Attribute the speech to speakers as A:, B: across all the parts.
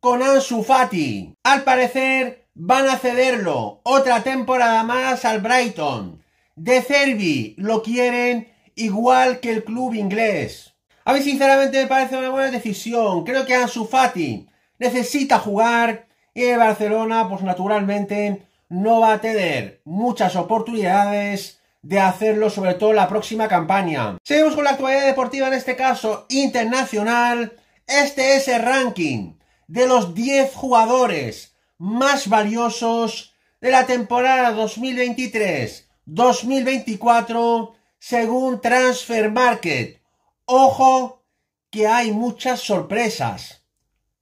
A: con Ansu Fati. Al parecer van a cederlo otra temporada más al Brighton. De Cervi lo quieren igual que el club inglés. A mí sinceramente me parece una buena decisión. Creo que Ansu Fati necesita jugar y el Barcelona pues naturalmente no va a tener muchas oportunidades de hacerlo, sobre todo la próxima campaña. Seguimos con la actualidad deportiva, en este caso internacional. Este es el ranking de los 10 jugadores más valiosos de la temporada 2023-2024 según Transfer Market. Ojo que hay muchas sorpresas.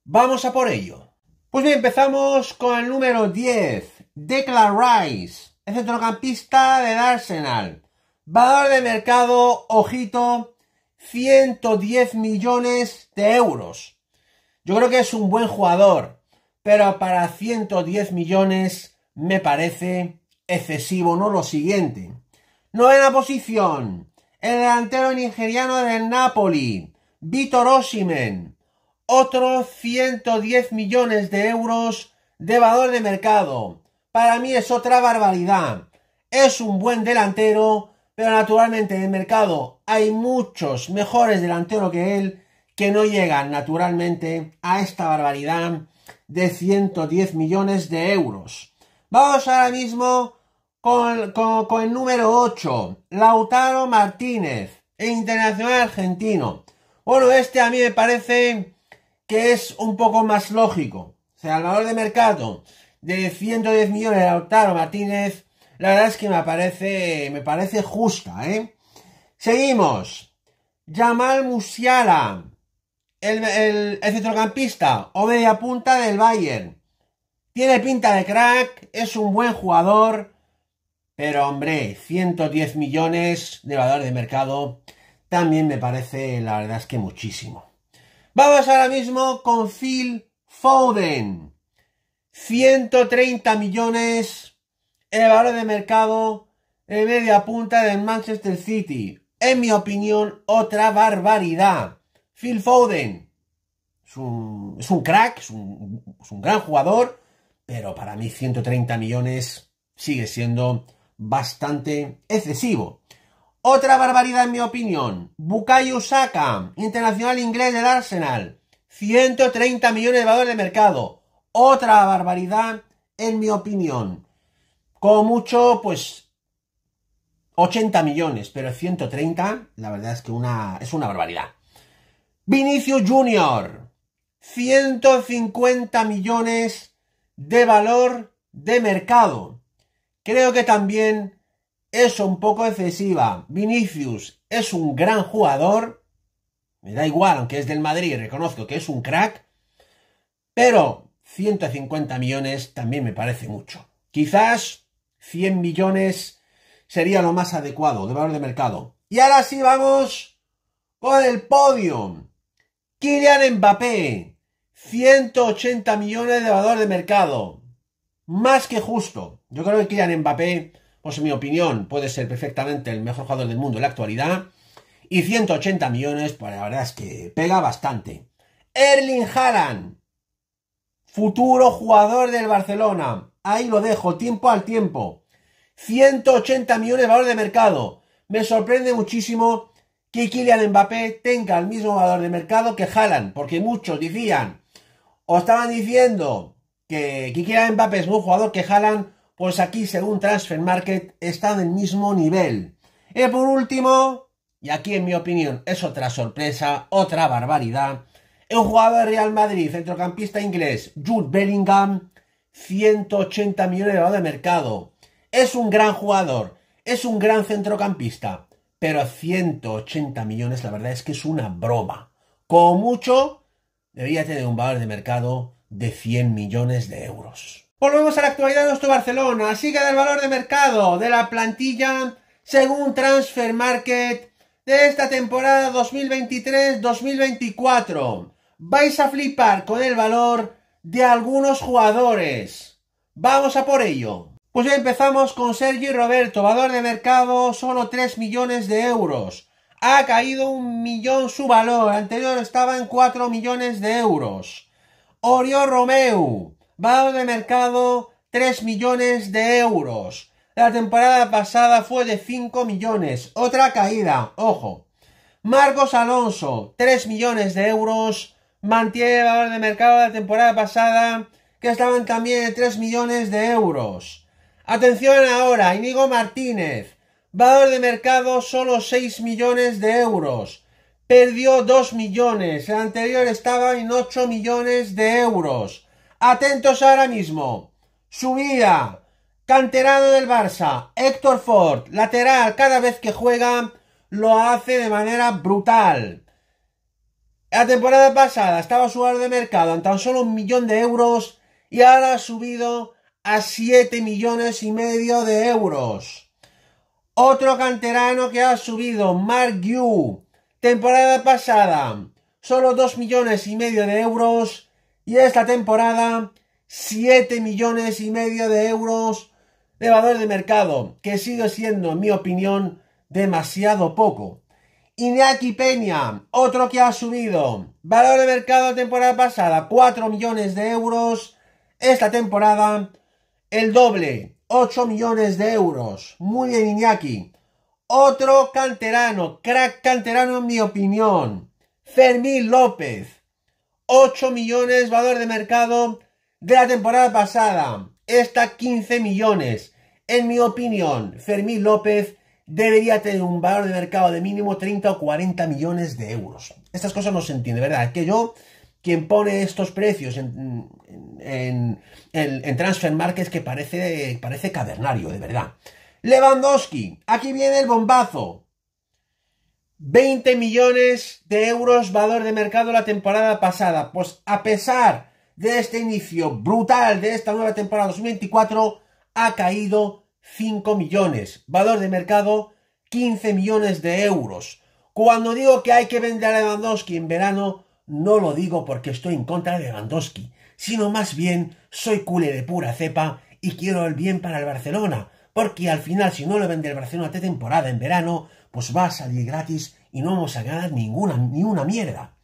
A: Vamos a por ello. Pues bien, empezamos con el número 10, Declan Rice, el centrocampista del Arsenal. Valor de mercado, ojito, 110 millones de euros. Yo creo que es un buen jugador, pero para 110 millones me parece excesivo, no lo siguiente. Novena posición, el delantero nigeriano del Napoli, Vítor Osimen. Otros 110 millones de euros de valor de mercado. Para mí es otra barbaridad. Es un buen delantero, pero naturalmente en el mercado hay muchos mejores delanteros que él que no llegan naturalmente a esta barbaridad de 110 millones de euros. Vamos ahora mismo con, el número 8, Lautaro Martínez, internacional argentino. Bueno, este a mí me parece que es un poco más lógico. O sea, el valor de mercado de 110 millones de Lautaro Martínez, la verdad es que me parece, me parece justa, ¿eh? Seguimos. Jamal Musiala, el, centrocampista o media punta del Bayern. Tiene pinta de crack, es un buen jugador, pero hombre, 110 millones de valor de mercado también me parece, la verdad es que muchísimo. Vamos ahora mismo con Phil Foden. 130 millones de valor de mercado en media punta del Manchester City. En mi opinión, otra barbaridad. Phil Foden es un, crack, es un, gran jugador, pero para mí 130 millones sigue siendo bastante excesivo. Otra barbaridad en mi opinión. Bukayo Saka, internacional inglés del Arsenal. 130 millones de valor de mercado. Otra barbaridad en mi opinión. Con mucho, pues 80 millones, pero 130, la verdad es que una, es una barbaridad. Vinicius Junior, 150 millones de valor de mercado. Creo que también es un poco excesiva. Vinicius es un gran jugador. Me da igual, aunque es del Madrid, reconozco que es un crack. Pero 150 millones también me parece mucho. Quizás 100 millones sería lo más adecuado de valor de mercado. Y ahora sí vamos con el podium. Kylian Mbappé, 180 millones de valor de mercado. Más que justo. Yo creo que Kylian Mbappé, pues en mi opinión, puede ser perfectamente el mejor jugador del mundo en la actualidad. Y 180 millones, pues la verdad es que pega bastante. Erling Haaland, futuro jugador del Barcelona. Ahí lo dejo, tiempo al tiempo. 180 millones de valor de mercado. Me sorprende muchísimo que Kylian Mbappé tenga el mismo valor de mercado que Haaland, porque muchos decían o estaban diciendo que, que Kylian Mbappé es un jugador que Haaland, pues aquí según Transfer Market está el mismo nivel. Y por último, y aquí en mi opinión es otra sorpresa, otra barbaridad, el jugador de Real Madrid, centrocampista inglés Jude Bellingham, 180 millones de valor de mercado. Es un gran jugador, es un gran centrocampista, pero 180 millones, la verdad es que es una broma. Como mucho, debía tener un valor de mercado de 100 millones de euros. Volvemos a la actualidad de nuestro Barcelona. que del valor de mercado de la plantilla según Transfer Market de esta temporada 2023-2024. Vais a flipar con el valor de algunos jugadores. Vamos a por ello. Pues ya empezamos con Sergio y Roberto, valor de mercado solo 3 millones de euros. Ha caído un millón su valor, anterior estaba en 4 millones de euros. Orio Romeu, valor de mercado 3 millones de euros. La temporada pasada fue de 5 millones, otra caída, ojo. Marcos Alonso, 3 millones de euros, mantiene valor de mercado de la temporada pasada, que estaban también en 3 millones de euros. Atención ahora, Inigo Martínez. Valor de mercado solo 6 millones de euros. Perdió 2 millones. El anterior estaba en 8 millones de euros. Atentos ahora mismo. Subida. canterado del Barça. Héctor Ford. Lateral. Cada vez que juega lo hace de manera brutal. La temporada pasada estaba su valor de mercado en tan solo un millón de euros y ahora ha subido a 7 millones y medio de euros. Otro canterano que ha subido, Mark Yu, temporada pasada, solo 2 millones y medio de euros. Y esta temporada, 7 millones y medio de euros de valor de mercado, que sigue siendo, en mi opinión, demasiado poco. Iñaki Peña, otro que ha subido. Valor de mercado temporada pasada, 4 millones de euros. Esta temporada, el doble, 8 millones de euros. Muy bien, Iñaki. Otro canterano, crack canterano en mi opinión. Fermín López. 8 millones valor de mercado de la temporada pasada. Esta 15 millones. En mi opinión, Fermín López debería tener un valor de mercado de mínimo 30 o 40 millones de euros. Estas cosas no se entienden, ¿verdad? Que yo quien pone estos precios en, transfer markets que parece, parece cavernario, de verdad. Lewandowski, aquí viene el bombazo. 20 millones de euros valor de mercado la temporada pasada. Pues a pesar de este inicio brutal de esta nueva temporada 2024, ha caído 5 millones. Valor de mercado 15 millones de euros. Cuando digo que hay que vender a Lewandowski en verano, no lo digo porque estoy en contra de Lewandowski, sino más bien soy cule de pura cepa y quiero el bien para el Barcelona, porque al final si no lo vende el Barcelona de temporada en verano, pues va a salir gratis y no vamos a ganar ninguna, ni una mierda.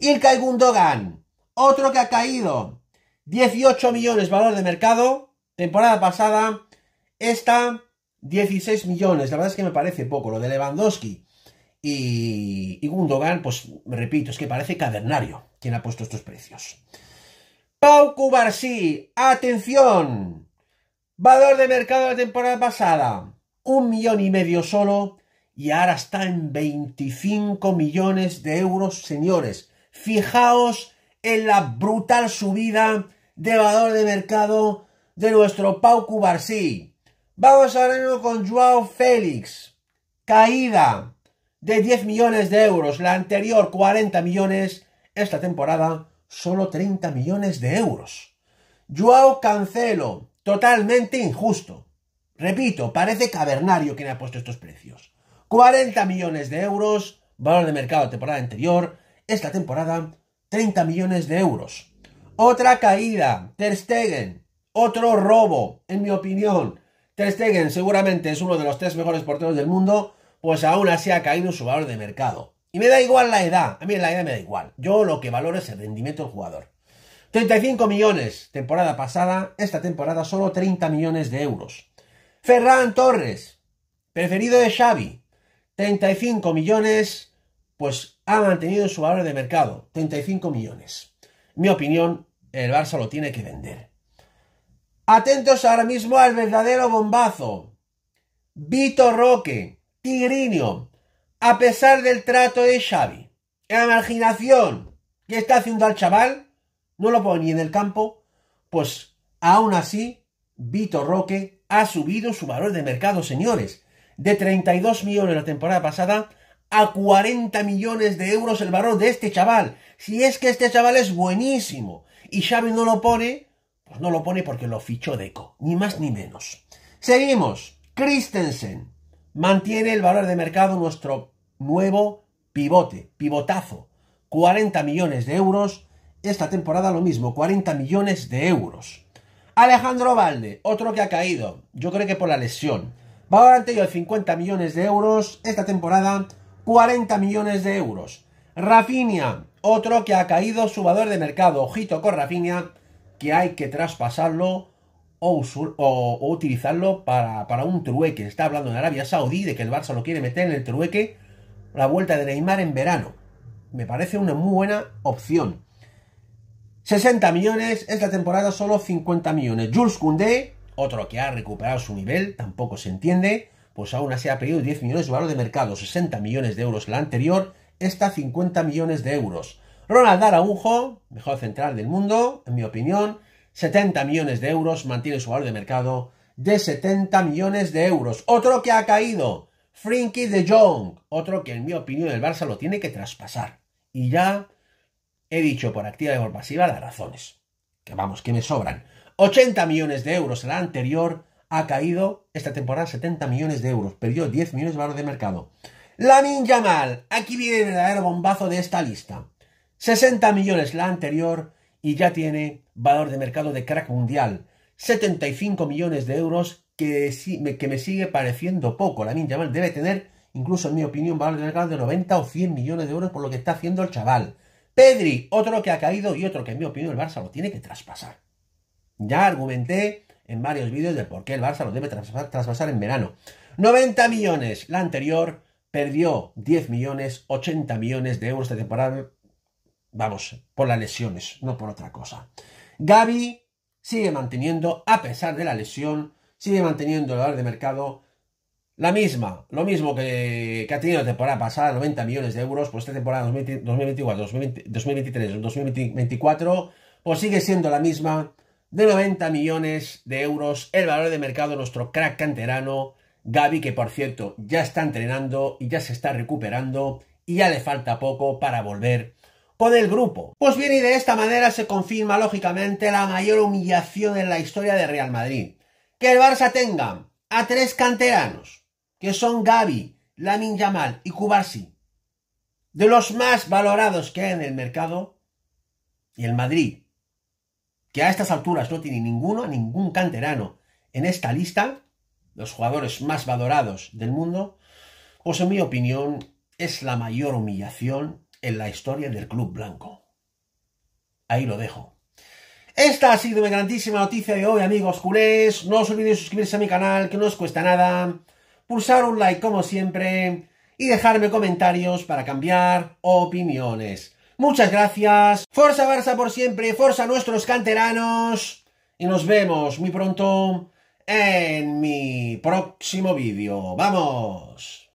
A: Ilkay Gundogan, otro que ha caído. 18 millones valor de mercado, temporada pasada, esta 16 millones. La verdad es que me parece poco lo de Lewandowski. Y, y Gundogan, pues repito, es que parece cadernario quien ha puesto estos precios. Pau Cubarsí, atención, valor de mercado de la temporada pasada, un millón y medio solo y ahora está en 25 millones de euros, señores. Fijaos en la brutal subida de valor de mercado de nuestro Pau Cubarsí. Vamos ahora con Joao Félix. Caída de 10 millones de euros, la anterior 40 millones, esta temporada solo 30 millones de euros. Joao Cancelo, totalmente injusto. Repito, parece cavernario quien ha puesto estos precios. 40 millones de euros, valor de mercado temporada anterior, esta temporada 30 millones de euros. Otra caída, Ter Stegen, otro robo, en mi opinión. Ter Stegen seguramente es uno de los tres mejores porteros del mundo, pues aún así ha caído su valor de mercado. Y me da igual la edad, a mí la edad me da igual. Yo lo que valoro es el rendimiento del jugador. 35 millones temporada pasada, esta temporada solo 30 millones de euros. Ferran Torres, preferido de Xavi, 35 millones, pues ha mantenido su valor de mercado, 35 millones. Mi opinión, el Barça lo tiene que vender. Atentos ahora mismo al verdadero bombazo. Vito Roque, Tigrinio, a pesar del trato de Xavi, la marginación que está haciendo al chaval, no lo pone ni en el campo, pues aún así, Vitor Roque ha subido su valor de mercado, señores, de 32 millones la temporada pasada a 40 millones de euros el valor de este chaval. Si es que este chaval es buenísimo y Xavi no lo pone, pues no lo pone porque lo fichó Deco, ni más ni menos. Seguimos. Christensen, Mantiene el valor de mercado nuestro nuevo pivote, pivotazo. 40 millones de euros. Esta temporada lo mismo, 40 millones de euros. Alejandro Valde, otro que ha caído, yo creo que por la lesión. Valor anterior 50 millones de euros, esta temporada 40 millones de euros. Rafinha, otro que ha caído, su valor de mercado, ojito con Rafinha, que hay que traspasarlo o, utilizarlo para, un trueque. Está hablando en Arabia Saudí de que el Barça lo quiere meter en el trueque la vuelta de Neymar en verano. Me parece una muy buena opción. 60 millones, esta temporada solo 50 millones. Jules Koundé, otro que ha recuperado su nivel, tampoco se entiende, pues aún así ha pedido 10 millones de valor de mercado, 60 millones de euros la anterior, esta 50 millones de euros. Ronald Araujo, mejor central del mundo, en mi opinión, 70 millones de euros, mantiene su valor de mercado de 70 millones de euros. Otro que ha caído, Frinky de Jong, otro que en mi opinión el Barça lo tiene que traspasar. Y ya he dicho por activa y por pasiva las razones, que vamos, que me sobran. 80 millones de euros la anterior, ha caído esta temporada 70 millones de euros, perdió 10 millones de valor de mercado. ¡La ninja mal! aquí viene el verdadero bombazo de esta lista. 60 millones la anterior, y ya tiene valor de mercado de crack mundial. 75 millones de euros que, que me sigue pareciendo poco. La Ninja Mal debe tener, incluso en mi opinión, valor de mercado de 90 o 100 millones de euros por lo que está haciendo el chaval. Pedri, otro que ha caído y otro que en mi opinión el Barça lo tiene que traspasar. Ya argumenté en varios vídeos de por qué el Barça lo debe traspasar, traspasar en verano. 90 millones. La anterior perdió 10 millones, 80 millones de euros de temporada Vamos, por las lesiones, no por otra cosa. Gaby sigue manteniendo, a pesar de la lesión, sigue manteniendo el valor de mercado la misma, lo mismo que, que, ha tenido la temporada pasada, 90 millones de euros, pues esta temporada 2024, 2023, 2024, pues sigue siendo la misma, de 90 millones de euros, el valor de mercado de nuestro crack canterano, Gaby, que por cierto ya está entrenando y ya se está recuperando y ya le falta poco para volver con el grupo. Pues bien, y de esta manera se confirma lógicamente la mayor humillación en la historia de Real Madrid. Que el Barça tenga a tres canteranos, que son Gaby, Lamin Yamal y Kubasi, de los más valorados que hay en el mercado, y el Madrid, que a estas alturas no tiene ninguno, ningún canterano en esta lista, los jugadores más valorados del mundo, pues en mi opinión es la mayor humillación en la historia del Club Blanco. Ahí lo dejo. Esta ha sido mi grandísima noticia de hoy, amigos culés. No os olvidéis suscribirse a mi canal, que no os cuesta nada. Pulsar un like como siempre. Y dejarme comentarios para cambiar opiniones. Muchas gracias. Forza Barça por siempre. Forza nuestros canteranos. Y nos vemos muy pronto en mi próximo vídeo. ¡Vamos!